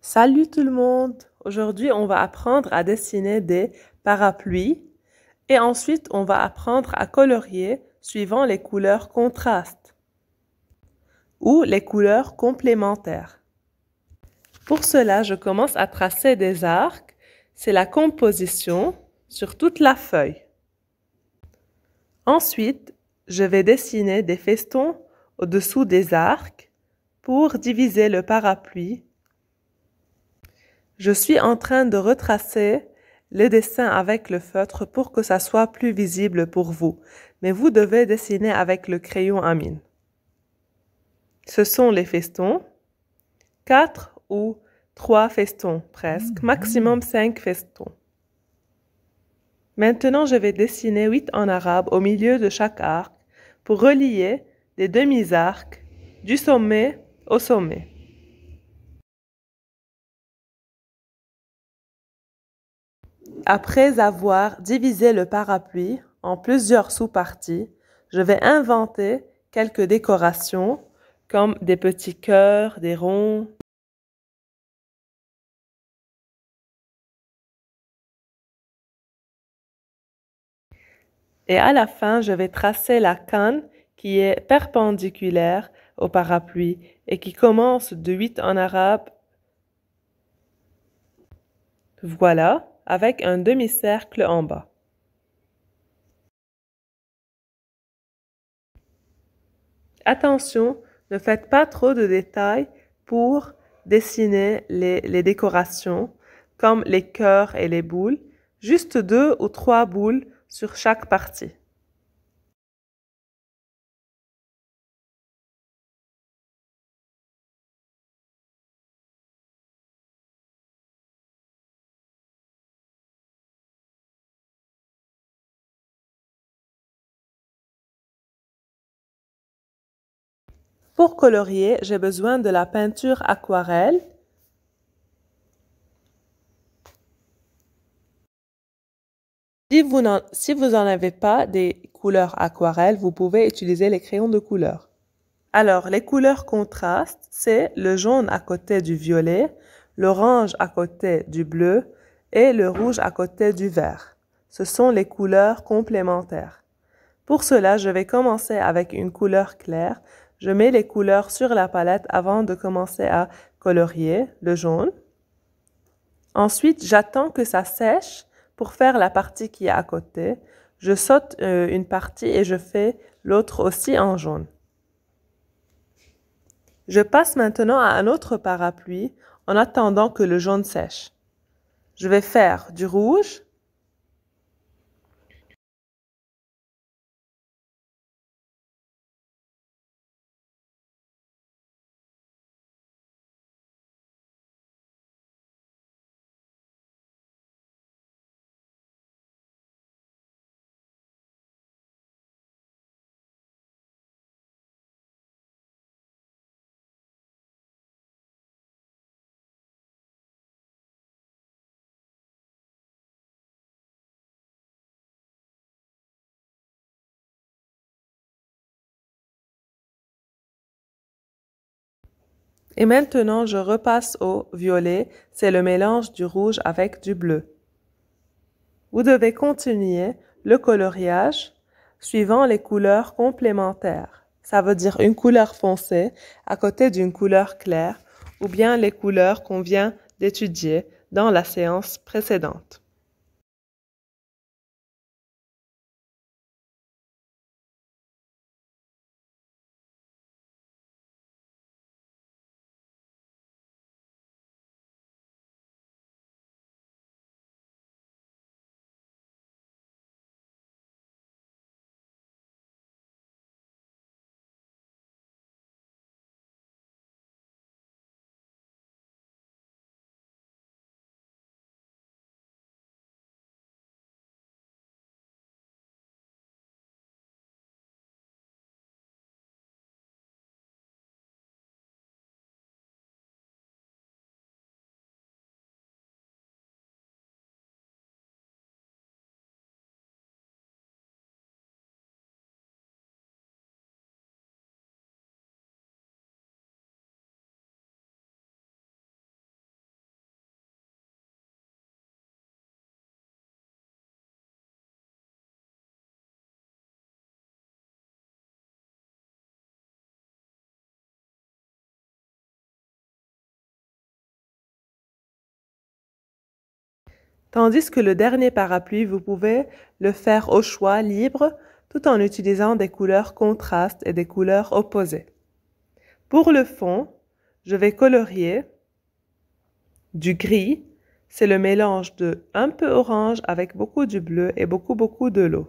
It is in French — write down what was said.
Salut tout le monde! Aujourd'hui, on va apprendre à dessiner des parapluies et ensuite, on va apprendre à colorier suivant les couleurs contrastes ou les couleurs complémentaires. Pour cela, je commence à tracer des arcs. C'est la composition sur toute la feuille. Ensuite, je vais dessiner des festons au-dessous des arcs pour diviser le parapluie je suis en train de retracer les dessins avec le feutre pour que ça soit plus visible pour vous, mais vous devez dessiner avec le crayon à mine. Ce sont les festons, 4 ou trois festons presque, mhm. maximum 5 festons. Maintenant, je vais dessiner 8 en arabe au milieu de chaque arc pour relier les demi-arcs du sommet au sommet. Après avoir divisé le parapluie en plusieurs sous-parties, je vais inventer quelques décorations comme des petits cœurs, des ronds. Et à la fin, je vais tracer la canne qui est perpendiculaire au parapluie et qui commence de 8 en arabe. Voilà avec un demi-cercle en bas. Attention, ne faites pas trop de détails pour dessiner les, décorations comme les cœurs et les boules, juste deux ou trois boules sur chaque partie. Pour colorier, j'ai besoin de la peinture aquarelle Si vous, n'en avez pas des couleurs aquarelles, vous pouvez utiliser les crayons de couleur. Alors, les couleurs contrastes, c'est le jaune à côté du violet, l'orange à côté du bleu et le rouge à côté du vert. Ce sont les couleurs complémentaires. Pour cela, je vais commencer avec une couleur claire je mets les couleurs sur la palette avant de commencer à colorier le jaune. Ensuite, j'attends que ça sèche pour faire la partie qui est à côté. Je saute euh, une partie et je fais l'autre aussi en jaune. Je passe maintenant à un autre parapluie en attendant que le jaune sèche. Je vais faire du rouge, Et maintenant, je repasse au violet, c'est le mélange du rouge avec du bleu. Vous devez continuer le coloriage suivant les couleurs complémentaires. Ça veut dire une couleur foncée à côté d'une couleur claire ou bien les couleurs qu'on vient d'étudier dans la séance précédente. Tandis que le dernier parapluie, vous pouvez le faire au choix libre tout en utilisant des couleurs contrastes et des couleurs opposées. Pour le fond, je vais colorier du gris. C'est le mélange de un peu orange avec beaucoup du bleu et beaucoup beaucoup de l'eau.